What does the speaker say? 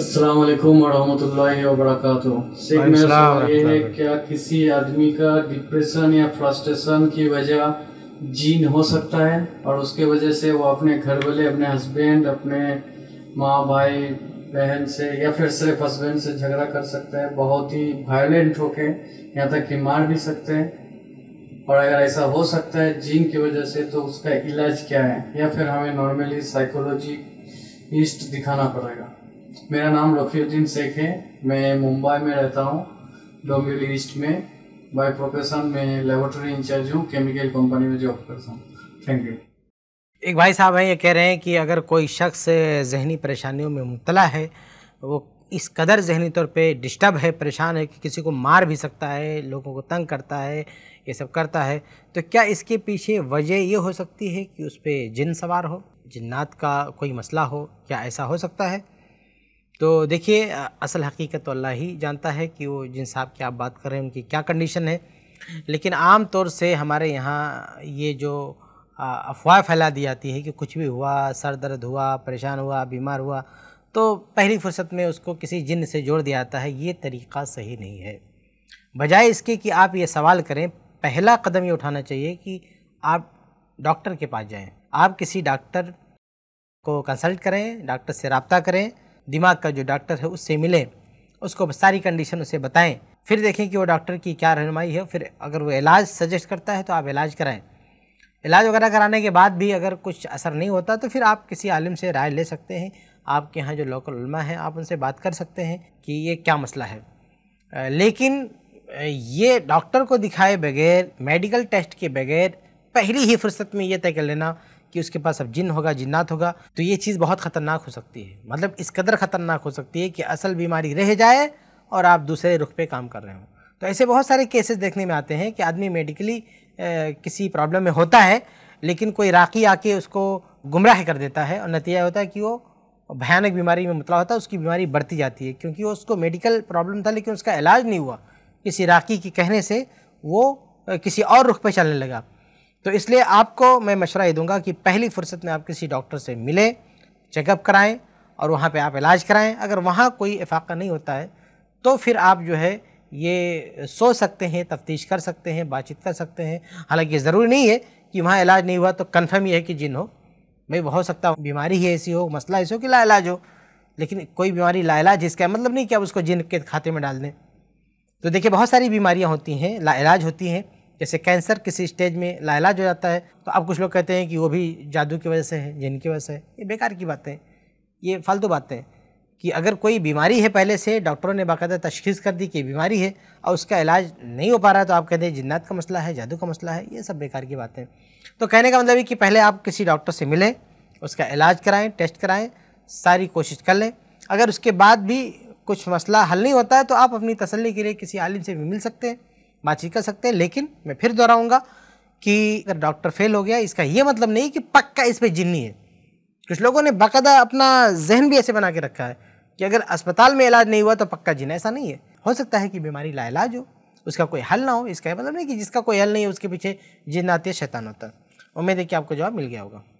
अस्सलाम वरहमतुल्लाहि वबरकातु शेख ये है क्या किसी आदमी का डिप्रेशन या फ्रस्ट्रेशन की वजह जीन हो सकता है और उसके वजह से वो अपने घर वाले अपने हस्बैंड अपने माँ भाई बहन से या फिर सिर्फ हस्बैंड से झगड़ा कर सकते हैं बहुत ही वायलेंट होके यहाँ तक कि मार भी सकते हैं और अगर ऐसा हो सकता है जीन की वजह से तो उसका इलाज क्या है या फिर हमें नॉर्मली साइकोलॉजी ईस्ट दिखाना पड़ेगा मेरा नाम रफीउद्दीन शेख है मैं मुंबई में रहता हूँ डोंबिवली ईस्ट में बाय प्रोफेशन मैं लेबोरेटरी इंचार्ज हूँ केमिकल कंपनी में जॉब करता हूँ थैंक यू एक भाई साहब हैं ये कह रहे हैं कि अगर कोई शख्स जहनी परेशानियों में मुबला है वो इस कदर जहनी तौर पे डिस्टर्ब है परेशान है कि किसी को मार भी सकता है लोगों को तंग करता है ये सब करता है तो क्या इसके पीछे वजह ये हो सकती है कि उस पर जिन सवार हो जन्नात का कोई मसला हो क्या ऐसा हो सकता है तो देखिए असल हकीकत तो अल्लाह ही जानता है कि वो जिन साहब की आप बात कर रहे हैं उनकी क्या कंडीशन है लेकिन आम तौर से हमारे यहाँ ये जो अफवाह फैला दी जाती है कि कुछ भी हुआ सर दर्द हुआ परेशान हुआ बीमार हुआ तो पहली फुर्सत में उसको किसी जिन से जोड़ दिया जाता है ये तरीक़ा सही नहीं है बजाय इसके कि आप ये सवाल करें पहला कदम ये उठाना चाहिए कि आप डॉक्टर के पास जाएं आप किसी डॉक्टर को कंसल्ट करें डॉक्टर से रबता करें दिमाग का जो डॉक्टर है उससे मिलें उसको सारी कंडीशन उसे बताएं फिर देखें कि वो डॉक्टर की क्या रहनुमाई है फिर अगर वो इलाज सजेस्ट करता है तो आप इलाज कराएं इलाज वगैरह कराने के बाद भी अगर कुछ असर नहीं होता तो फिर आप किसी आलिम से राय ले सकते हैं आपके यहाँ जो लोकल उलमा हैं आप उनसे बात कर सकते हैं कि ये क्या मसला है लेकिन ये डॉक्टर को दिखाए बगैर मेडिकल टेस्ट के बगैर पहली ही फुर्सत में ये तय कर लेना कि उसके पास अब जिन होगा जिन्नात होगा तो ये चीज़ बहुत ख़तरनाक हो सकती है मतलब इस कदर ख़तरनाक हो सकती है कि असल बीमारी रह जाए और आप दूसरे रुख पे काम कर रहे हो तो ऐसे बहुत सारे केसेस देखने में आते हैं कि आदमी मेडिकली किसी प्रॉब्लम में होता है लेकिन कोई राखी आके उसको गुमराह कर देता है और नतीजा होता है कि वो भयानक बीमारी में मुतला होता है उसकी बीमारी बढ़ती जाती है क्योंकि वो उसको मेडिकल प्रॉब्लम था लेकिन उसका इलाज नहीं हुआ किसी राखी के कहने से वो किसी और रुख पर चलने लगा तो इसलिए आपको मैं मशवरा ये दूंगा कि पहली फुर्सत में आप किसी डॉक्टर से मिलें चेकअप कराएं और वहाँ पे आप इलाज कराएं अगर वहाँ कोई इफाक़ा नहीं होता है तो फिर आप जो है ये सोच सकते हैं तफ्तीश कर सकते हैं बातचीत कर सकते हैं हालांकि ज़रूरी नहीं है कि वहाँ इलाज नहीं हुआ तो कन्फर्म ये है कि जिन हो भाई हो सकता बीमारी ही ऐसी हो मसला ऐसी हो कि लाइलाज हो लेकिन कोई बीमारी लाइलाज इसका मतलब नहीं कि आप उसको जिन के खाते में डाल दें तो देखिए बहुत सारी बीमारियाँ होती हैं लाइलाज होती हैं जैसे कैंसर किसी स्टेज में लाइलाज हो जाता है तो अब कुछ लोग कहते हैं कि वो भी जादू की वजह से है जिन की वजह से है ये बेकार की बातें ये फालतू बातें कि अगर कोई बीमारी है पहले से डॉक्टरों ने बाकायदा तशखीस कर दी कि बीमारी है और उसका इलाज नहीं हो पा रहा है तो आप कहते हैं जिन्नात का मसला है जादू का मसला है ये सब बेकार की बातें तो कहने का मतलब है कि पहले आप किसी डॉक्टर से मिलें उसका इलाज कराएं टेस्ट कराएं सारी कोशिश कर लें अगर उसके बाद भी कुछ मसला हल नहीं होता है तो आप अपनी तसली के लिए किसी आलिम से भी मिल सकते हैं बातचीत कर सकते हैं लेकिन मैं फिर दोहराऊंगा कि अगर डॉक्टर फेल हो गया इसका ये मतलब नहीं कि पक्का इस पर जिन्नी है कुछ लोगों ने बाकायदा अपना जहन भी ऐसे बना के रखा है कि अगर अस्पताल में इलाज नहीं हुआ तो पक्का जिन ऐसा नहीं है हो सकता है कि बीमारी लाइलाज हो उसका कोई हल ना हो इसका मतलब नहीं कि जिसका कोई हल नहीं है उसके पीछे जिन आती है शैतान होता है उम्मीद है कि आपको जवाब मिल गया होगा